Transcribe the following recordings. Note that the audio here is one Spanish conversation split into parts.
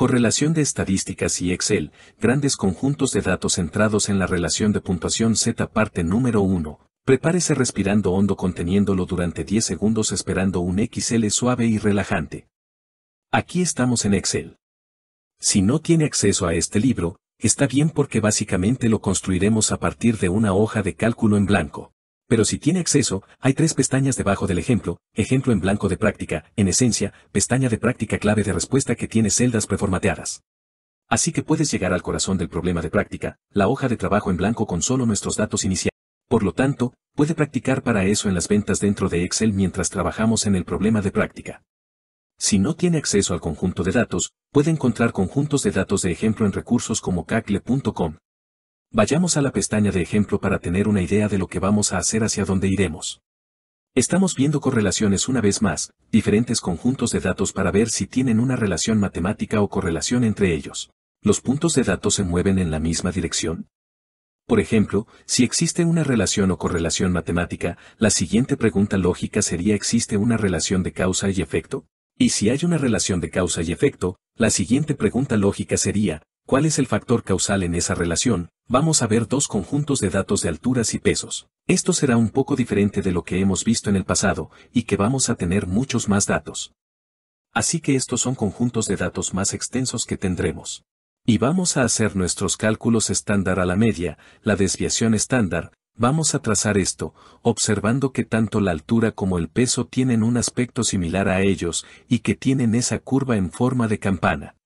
Correlación de estadísticas y Excel, grandes conjuntos de datos centrados en la relación de puntuación Z parte número 1. Prepárese respirando hondo conteniéndolo durante 10 segundos esperando un XL suave y relajante. Aquí estamos en Excel. Si no tiene acceso a este libro, está bien porque básicamente lo construiremos a partir de una hoja de cálculo en blanco. Pero si tiene acceso, hay tres pestañas debajo del ejemplo, ejemplo en blanco de práctica, en esencia, pestaña de práctica clave de respuesta que tiene celdas preformateadas. Así que puedes llegar al corazón del problema de práctica, la hoja de trabajo en blanco con solo nuestros datos iniciales. Por lo tanto, puede practicar para eso en las ventas dentro de Excel mientras trabajamos en el problema de práctica. Si no tiene acceso al conjunto de datos, puede encontrar conjuntos de datos de ejemplo en recursos como cacle.com, Vayamos a la pestaña de ejemplo para tener una idea de lo que vamos a hacer hacia dónde iremos. Estamos viendo correlaciones una vez más, diferentes conjuntos de datos para ver si tienen una relación matemática o correlación entre ellos. ¿Los puntos de datos se mueven en la misma dirección? Por ejemplo, si existe una relación o correlación matemática, la siguiente pregunta lógica sería ¿existe una relación de causa y efecto? Y si hay una relación de causa y efecto, la siguiente pregunta lógica sería ¿Cuál es el factor causal en esa relación? Vamos a ver dos conjuntos de datos de alturas y pesos. Esto será un poco diferente de lo que hemos visto en el pasado, y que vamos a tener muchos más datos. Así que estos son conjuntos de datos más extensos que tendremos. Y vamos a hacer nuestros cálculos estándar a la media, la desviación estándar, vamos a trazar esto, observando que tanto la altura como el peso tienen un aspecto similar a ellos, y que tienen esa curva en forma de campana.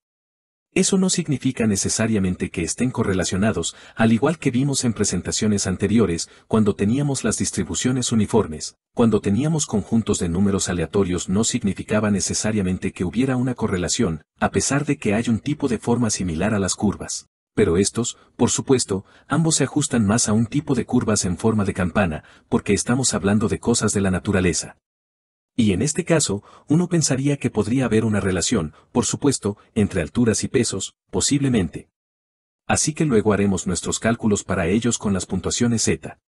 Eso no significa necesariamente que estén correlacionados, al igual que vimos en presentaciones anteriores, cuando teníamos las distribuciones uniformes, cuando teníamos conjuntos de números aleatorios no significaba necesariamente que hubiera una correlación, a pesar de que hay un tipo de forma similar a las curvas. Pero estos, por supuesto, ambos se ajustan más a un tipo de curvas en forma de campana, porque estamos hablando de cosas de la naturaleza. Y en este caso, uno pensaría que podría haber una relación, por supuesto, entre alturas y pesos, posiblemente. Así que luego haremos nuestros cálculos para ellos con las puntuaciones z.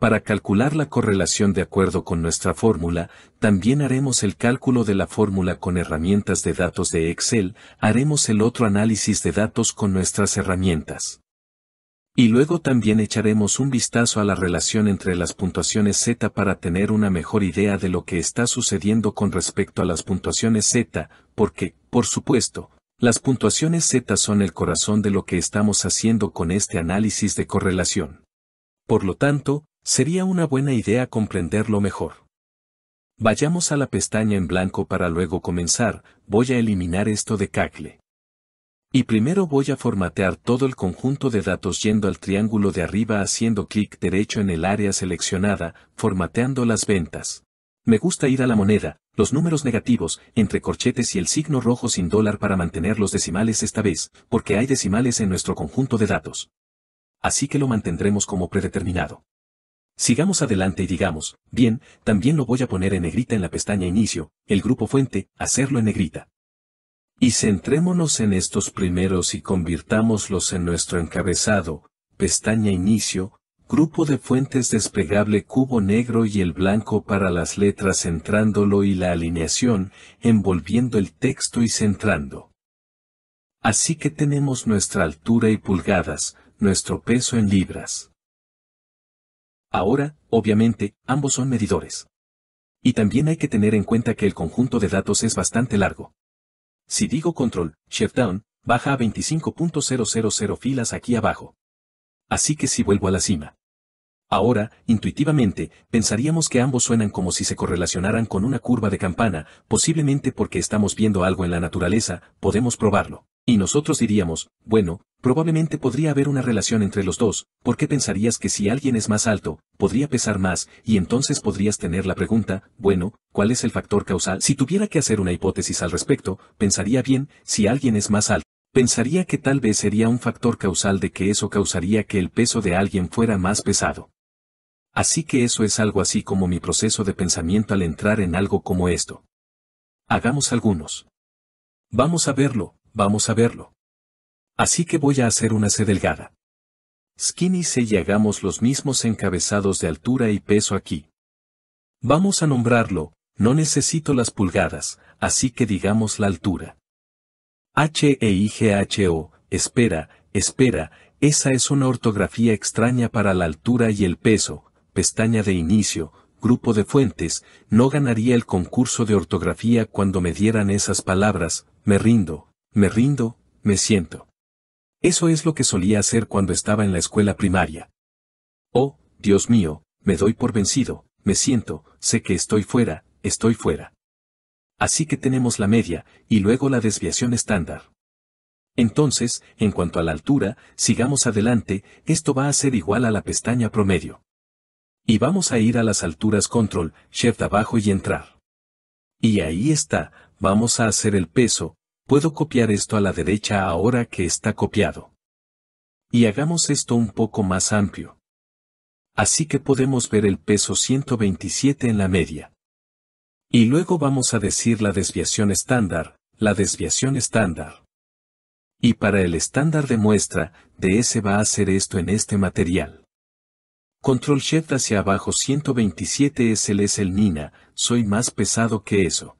Para calcular la correlación de acuerdo con nuestra fórmula, también haremos el cálculo de la fórmula con herramientas de datos de Excel, haremos el otro análisis de datos con nuestras herramientas. Y luego también echaremos un vistazo a la relación entre las puntuaciones Z para tener una mejor idea de lo que está sucediendo con respecto a las puntuaciones Z, porque, por supuesto, las puntuaciones Z son el corazón de lo que estamos haciendo con este análisis de correlación. Por lo tanto, sería una buena idea comprenderlo mejor. Vayamos a la pestaña en blanco para luego comenzar, voy a eliminar esto de Cacle. Y primero voy a formatear todo el conjunto de datos yendo al triángulo de arriba haciendo clic derecho en el área seleccionada, formateando las ventas. Me gusta ir a la moneda, los números negativos, entre corchetes y el signo rojo sin dólar para mantener los decimales esta vez, porque hay decimales en nuestro conjunto de datos. Así que lo mantendremos como predeterminado. Sigamos adelante y digamos, bien, también lo voy a poner en negrita en la pestaña Inicio, el grupo fuente, hacerlo en negrita. Y centrémonos en estos primeros y convirtámoslos en nuestro encabezado, pestaña inicio, grupo de fuentes desplegable cubo negro y el blanco para las letras centrándolo y la alineación, envolviendo el texto y centrando. Así que tenemos nuestra altura y pulgadas, nuestro peso en libras. Ahora, obviamente, ambos son medidores. Y también hay que tener en cuenta que el conjunto de datos es bastante largo. Si digo control, Down, baja a 25.000 filas aquí abajo. Así que si vuelvo a la cima. Ahora, intuitivamente, pensaríamos que ambos suenan como si se correlacionaran con una curva de campana, posiblemente porque estamos viendo algo en la naturaleza, podemos probarlo. Y nosotros diríamos, bueno, Probablemente podría haber una relación entre los dos, porque pensarías que si alguien es más alto, podría pesar más, y entonces podrías tener la pregunta, bueno, ¿cuál es el factor causal? Si tuviera que hacer una hipótesis al respecto, pensaría bien, si alguien es más alto, pensaría que tal vez sería un factor causal de que eso causaría que el peso de alguien fuera más pesado. Así que eso es algo así como mi proceso de pensamiento al entrar en algo como esto. Hagamos algunos. Vamos a verlo, vamos a verlo. Así que voy a hacer una C delgada. Skinny C y hagamos los mismos encabezados de altura y peso aquí. Vamos a nombrarlo, no necesito las pulgadas, así que digamos la altura. H E I G H O, espera, espera, esa es una ortografía extraña para la altura y el peso, pestaña de inicio, grupo de fuentes, no ganaría el concurso de ortografía cuando me dieran esas palabras, me rindo, me rindo, me siento. Eso es lo que solía hacer cuando estaba en la escuela primaria. Oh, Dios mío, me doy por vencido, me siento, sé que estoy fuera, estoy fuera. Así que tenemos la media, y luego la desviación estándar. Entonces, en cuanto a la altura, sigamos adelante, esto va a ser igual a la pestaña promedio. Y vamos a ir a las alturas control, shift abajo y entrar. Y ahí está, vamos a hacer el peso, puedo copiar esto a la derecha ahora que está copiado. Y hagamos esto un poco más amplio. Así que podemos ver el peso 127 en la media. Y luego vamos a decir la desviación estándar, la desviación estándar. Y para el estándar de muestra, DS va a hacer esto en este material. Control Shift hacia abajo 127 SL es el Nina, soy más pesado que eso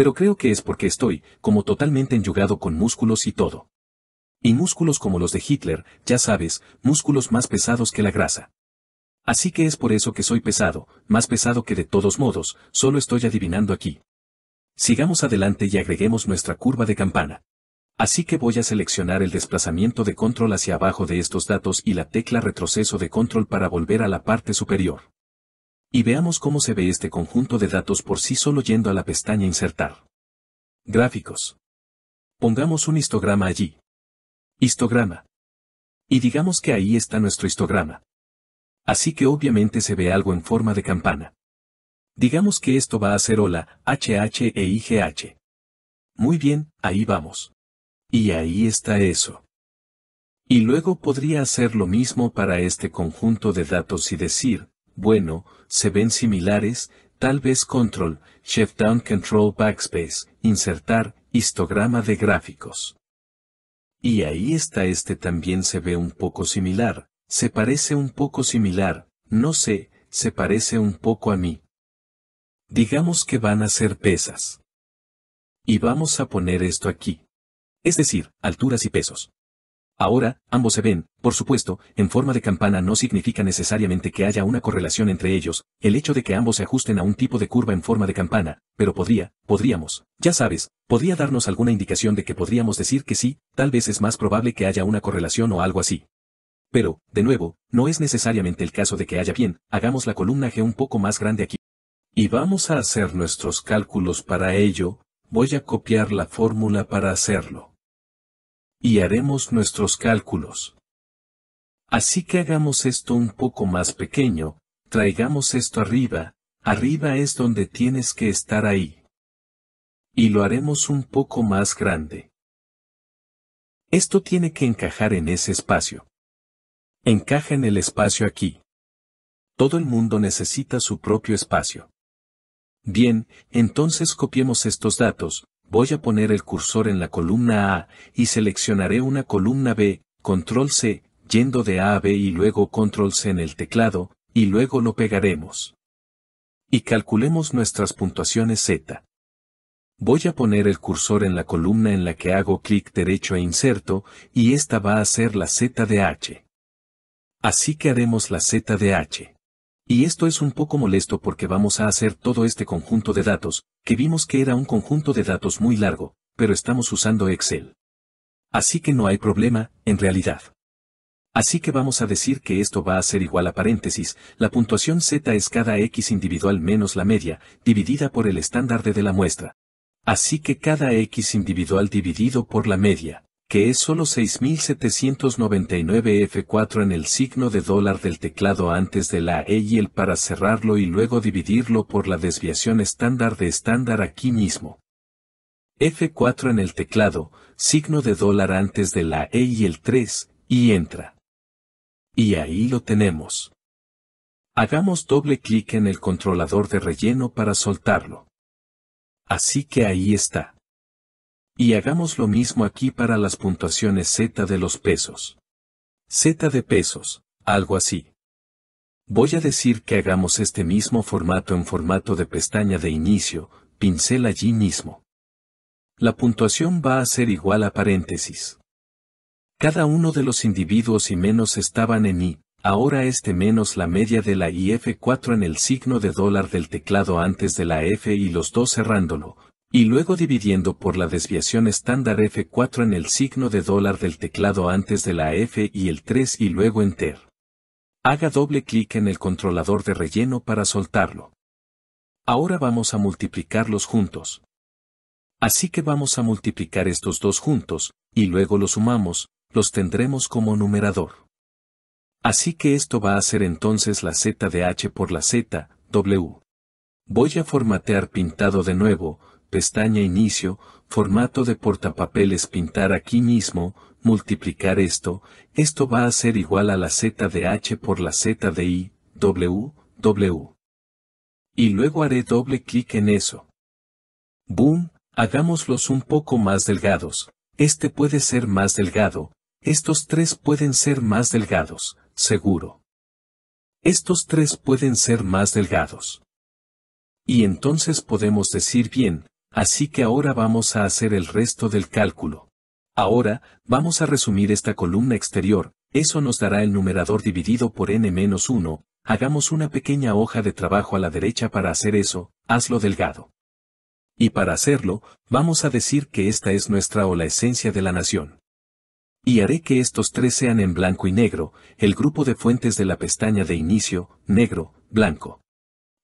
pero creo que es porque estoy, como totalmente enyugado con músculos y todo. Y músculos como los de Hitler, ya sabes, músculos más pesados que la grasa. Así que es por eso que soy pesado, más pesado que de todos modos, solo estoy adivinando aquí. Sigamos adelante y agreguemos nuestra curva de campana. Así que voy a seleccionar el desplazamiento de control hacia abajo de estos datos y la tecla retroceso de control para volver a la parte superior. Y veamos cómo se ve este conjunto de datos por sí solo yendo a la pestaña Insertar. Gráficos. Pongamos un histograma allí. Histograma. Y digamos que ahí está nuestro histograma. Así que obviamente se ve algo en forma de campana. Digamos que esto va a ser hola, HH e IGH. Muy bien, ahí vamos. Y ahí está eso. Y luego podría hacer lo mismo para este conjunto de datos y decir, bueno, se ven similares, tal vez Control, Shift-Down Control Backspace, insertar, histograma de gráficos. Y ahí está este también se ve un poco similar, se parece un poco similar, no sé, se parece un poco a mí. Digamos que van a ser pesas. Y vamos a poner esto aquí. Es decir, alturas y pesos. Ahora, ambos se ven, por supuesto, en forma de campana no significa necesariamente que haya una correlación entre ellos, el hecho de que ambos se ajusten a un tipo de curva en forma de campana, pero podría, podríamos, ya sabes, podría darnos alguna indicación de que podríamos decir que sí, tal vez es más probable que haya una correlación o algo así. Pero, de nuevo, no es necesariamente el caso de que haya bien, hagamos la columna G un poco más grande aquí. Y vamos a hacer nuestros cálculos para ello, voy a copiar la fórmula para hacerlo y haremos nuestros cálculos. Así que hagamos esto un poco más pequeño, traigamos esto arriba, arriba es donde tienes que estar ahí. Y lo haremos un poco más grande. Esto tiene que encajar en ese espacio. Encaja en el espacio aquí. Todo el mundo necesita su propio espacio. Bien, entonces copiemos estos datos, voy a poner el cursor en la columna A y seleccionaré una columna B, control C, yendo de A a B y luego control C en el teclado, y luego lo pegaremos. Y calculemos nuestras puntuaciones Z. Voy a poner el cursor en la columna en la que hago clic derecho e inserto, y esta va a ser la Z de H. Así que haremos la Z de H. Y esto es un poco molesto porque vamos a hacer todo este conjunto de datos, que vimos que era un conjunto de datos muy largo, pero estamos usando Excel. Así que no hay problema, en realidad. Así que vamos a decir que esto va a ser igual a paréntesis, la puntuación z es cada x individual menos la media, dividida por el estándar de la muestra. Así que cada x individual dividido por la media que es solo 6799 F4 en el signo de dólar del teclado antes de la E y el para cerrarlo y luego dividirlo por la desviación estándar de estándar aquí mismo. F4 en el teclado, signo de dólar antes de la E y el 3, y entra. Y ahí lo tenemos. Hagamos doble clic en el controlador de relleno para soltarlo. Así que ahí está. Y hagamos lo mismo aquí para las puntuaciones Z de los pesos. Z de pesos, algo así. Voy a decir que hagamos este mismo formato en formato de pestaña de inicio, pincel allí mismo. La puntuación va a ser igual a paréntesis. Cada uno de los individuos y menos estaban en I, ahora este menos la media de la IF4 en el signo de dólar del teclado antes de la F y los dos cerrándolo, y luego dividiendo por la desviación estándar F4 en el signo de dólar del teclado antes de la F y el 3 y luego Enter. Haga doble clic en el controlador de relleno para soltarlo. Ahora vamos a multiplicarlos juntos. Así que vamos a multiplicar estos dos juntos, y luego los sumamos, los tendremos como numerador. Así que esto va a ser entonces la z de h por la z, w. Voy a formatear pintado de nuevo, pestaña Inicio, formato de portapapeles pintar aquí mismo, multiplicar esto, esto va a ser igual a la z de h por la z de i, w, w. Y luego haré doble clic en eso. Boom, hagámoslos un poco más delgados. Este puede ser más delgado, estos tres pueden ser más delgados, seguro. Estos tres pueden ser más delgados. Y entonces podemos decir bien, Así que ahora vamos a hacer el resto del cálculo. Ahora, vamos a resumir esta columna exterior, eso nos dará el numerador dividido por n-1, hagamos una pequeña hoja de trabajo a la derecha para hacer eso, hazlo delgado. Y para hacerlo, vamos a decir que esta es nuestra o la esencia de la nación. Y haré que estos tres sean en blanco y negro, el grupo de fuentes de la pestaña de inicio, negro, blanco.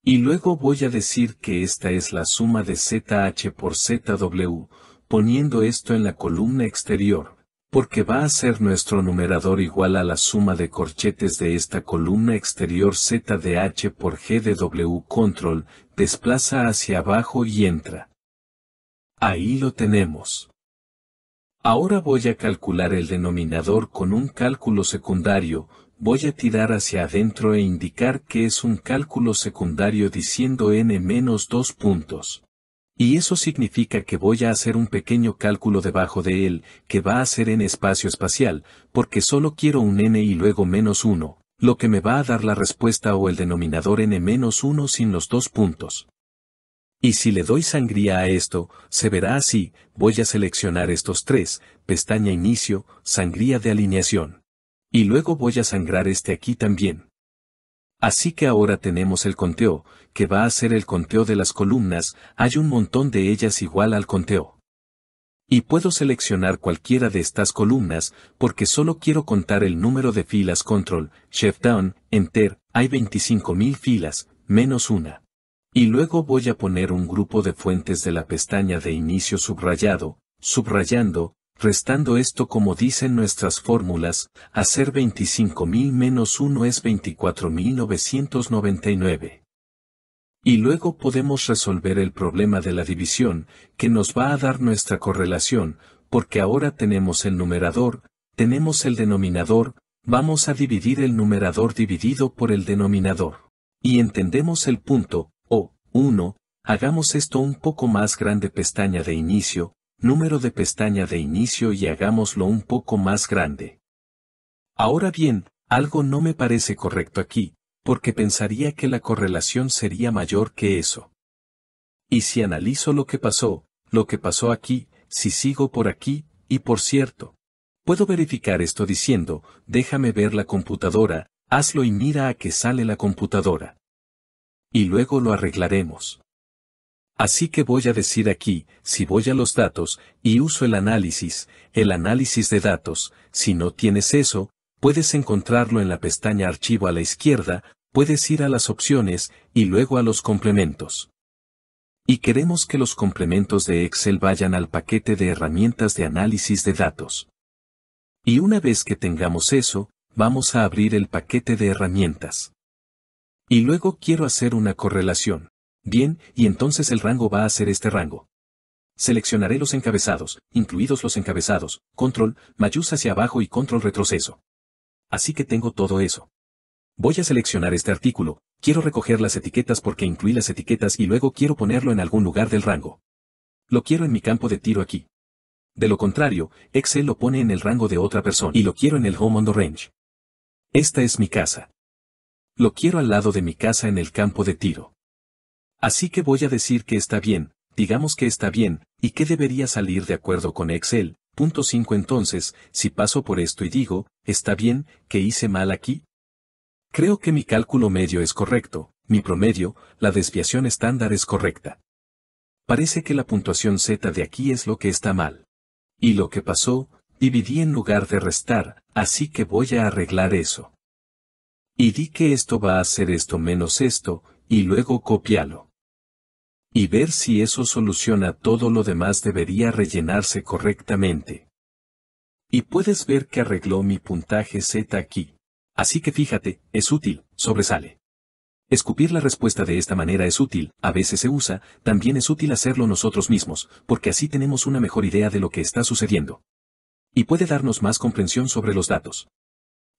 Y luego voy a decir que esta es la suma de ZH por ZW, poniendo esto en la columna exterior, porque va a ser nuestro numerador igual a la suma de corchetes de esta columna exterior ZDH por GDW control, desplaza hacia abajo y entra. Ahí lo tenemos. Ahora voy a calcular el denominador con un cálculo secundario, voy a tirar hacia adentro e indicar que es un cálculo secundario diciendo n menos 2 puntos. Y eso significa que voy a hacer un pequeño cálculo debajo de él, que va a ser en espacio espacial, porque solo quiero un n y luego menos 1, lo que me va a dar la respuesta o el denominador n menos 1 sin los dos puntos. Y si le doy sangría a esto, se verá así, voy a seleccionar estos tres, pestaña inicio, sangría de alineación. Y luego voy a sangrar este aquí también. Así que ahora tenemos el conteo, que va a ser el conteo de las columnas, hay un montón de ellas igual al conteo. Y puedo seleccionar cualquiera de estas columnas, porque solo quiero contar el número de filas control, shift down, enter, hay 25.000 filas, menos una. Y luego voy a poner un grupo de fuentes de la pestaña de inicio subrayado, subrayando, Restando esto como dicen nuestras fórmulas, hacer 25.000 menos 1 es 24.999. Y luego podemos resolver el problema de la división, que nos va a dar nuestra correlación, porque ahora tenemos el numerador, tenemos el denominador, vamos a dividir el numerador dividido por el denominador. Y entendemos el punto, o, 1, hagamos esto un poco más grande pestaña de inicio, número de pestaña de inicio y hagámoslo un poco más grande. Ahora bien, algo no me parece correcto aquí, porque pensaría que la correlación sería mayor que eso. Y si analizo lo que pasó, lo que pasó aquí, si sigo por aquí, y por cierto, puedo verificar esto diciendo, déjame ver la computadora, hazlo y mira a que sale la computadora. Y luego lo arreglaremos. Así que voy a decir aquí, si voy a los datos, y uso el análisis, el análisis de datos, si no tienes eso, puedes encontrarlo en la pestaña archivo a la izquierda, puedes ir a las opciones, y luego a los complementos. Y queremos que los complementos de Excel vayan al paquete de herramientas de análisis de datos. Y una vez que tengamos eso, vamos a abrir el paquete de herramientas. Y luego quiero hacer una correlación. Bien, y entonces el rango va a ser este rango. Seleccionaré los encabezados, incluidos los encabezados, control, mayús hacia abajo y control retroceso. Así que tengo todo eso. Voy a seleccionar este artículo, quiero recoger las etiquetas porque incluí las etiquetas y luego quiero ponerlo en algún lugar del rango. Lo quiero en mi campo de tiro aquí. De lo contrario, Excel lo pone en el rango de otra persona y lo quiero en el Home on the Range. Esta es mi casa. Lo quiero al lado de mi casa en el campo de tiro. Así que voy a decir que está bien, digamos que está bien, y que debería salir de acuerdo con Excel. Punto 5 entonces, si paso por esto y digo, está bien, que hice mal aquí. Creo que mi cálculo medio es correcto, mi promedio, la desviación estándar es correcta. Parece que la puntuación Z de aquí es lo que está mal. Y lo que pasó, dividí en lugar de restar, así que voy a arreglar eso. Y di que esto va a ser esto menos esto, y luego copialo. Y ver si eso soluciona todo lo demás debería rellenarse correctamente. Y puedes ver que arregló mi puntaje Z aquí. Así que fíjate, es útil, sobresale. Escupir la respuesta de esta manera es útil, a veces se usa, también es útil hacerlo nosotros mismos, porque así tenemos una mejor idea de lo que está sucediendo. Y puede darnos más comprensión sobre los datos.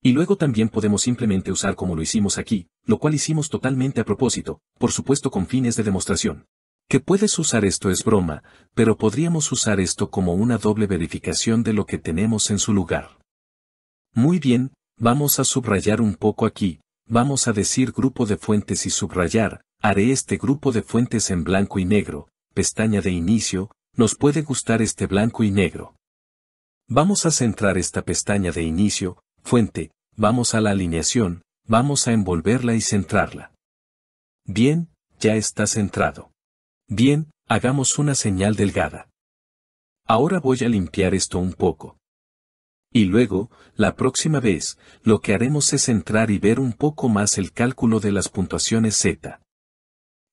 Y luego también podemos simplemente usar como lo hicimos aquí, lo cual hicimos totalmente a propósito, por supuesto con fines de demostración. Que puedes usar esto es broma, pero podríamos usar esto como una doble verificación de lo que tenemos en su lugar. Muy bien, vamos a subrayar un poco aquí, vamos a decir grupo de fuentes y subrayar, haré este grupo de fuentes en blanco y negro, pestaña de inicio, nos puede gustar este blanco y negro. Vamos a centrar esta pestaña de inicio, fuente, vamos a la alineación, Vamos a envolverla y centrarla. Bien, ya está centrado. Bien, hagamos una señal delgada. Ahora voy a limpiar esto un poco. Y luego, la próxima vez, lo que haremos es entrar y ver un poco más el cálculo de las puntuaciones Z.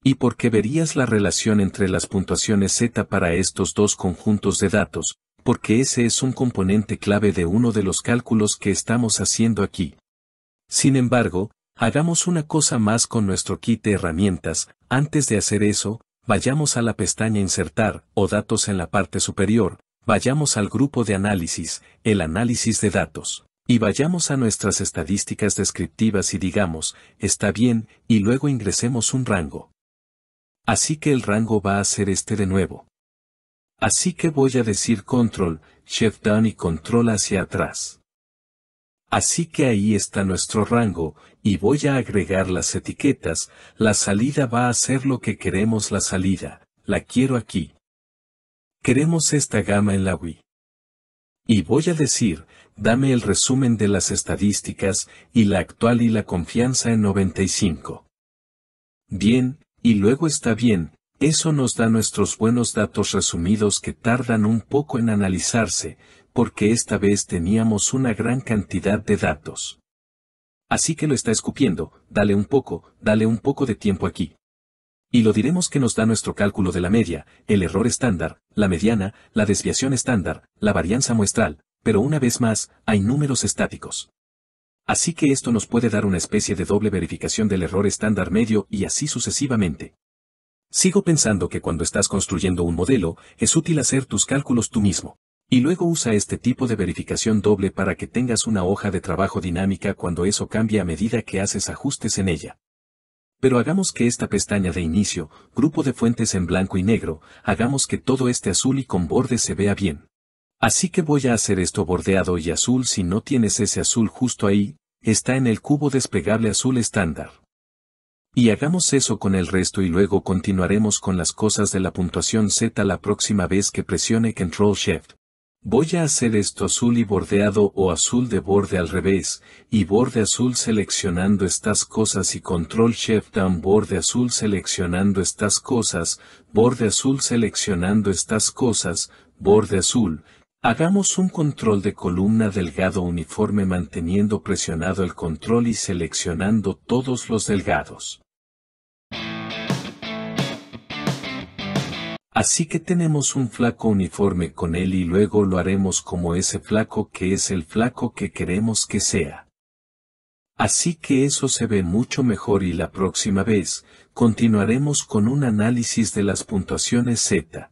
Y qué verías la relación entre las puntuaciones Z para estos dos conjuntos de datos, porque ese es un componente clave de uno de los cálculos que estamos haciendo aquí, sin embargo, hagamos una cosa más con nuestro kit de herramientas, antes de hacer eso, vayamos a la pestaña Insertar o Datos en la parte superior, vayamos al grupo de análisis, el análisis de datos, y vayamos a nuestras estadísticas descriptivas y digamos, está bien, y luego ingresemos un rango. Así que el rango va a ser este de nuevo. Así que voy a decir control, shift down y control hacia atrás. Así que ahí está nuestro rango, y voy a agregar las etiquetas, la salida va a ser lo que queremos la salida, la quiero aquí. Queremos esta gama en la Wii. Y voy a decir, dame el resumen de las estadísticas, y la actual y la confianza en 95. Bien, y luego está bien, eso nos da nuestros buenos datos resumidos que tardan un poco en analizarse, porque esta vez teníamos una gran cantidad de datos. Así que lo está escupiendo, dale un poco, dale un poco de tiempo aquí. Y lo diremos que nos da nuestro cálculo de la media, el error estándar, la mediana, la desviación estándar, la varianza muestral, pero una vez más, hay números estáticos. Así que esto nos puede dar una especie de doble verificación del error estándar medio y así sucesivamente. Sigo pensando que cuando estás construyendo un modelo, es útil hacer tus cálculos tú mismo. Y luego usa este tipo de verificación doble para que tengas una hoja de trabajo dinámica cuando eso cambie a medida que haces ajustes en ella. Pero hagamos que esta pestaña de inicio, grupo de fuentes en blanco y negro, hagamos que todo este azul y con bordes se vea bien. Así que voy a hacer esto bordeado y azul si no tienes ese azul justo ahí, está en el cubo desplegable azul estándar. Y hagamos eso con el resto y luego continuaremos con las cosas de la puntuación Z la próxima vez que presione Control Shift. Voy a hacer esto azul y bordeado o azul de borde al revés, y borde azul seleccionando estas cosas y control shift down borde azul seleccionando estas cosas, borde azul seleccionando estas cosas, borde azul. Hagamos un control de columna delgado uniforme manteniendo presionado el control y seleccionando todos los delgados. Así que tenemos un flaco uniforme con él y luego lo haremos como ese flaco que es el flaco que queremos que sea. Así que eso se ve mucho mejor y la próxima vez, continuaremos con un análisis de las puntuaciones Z.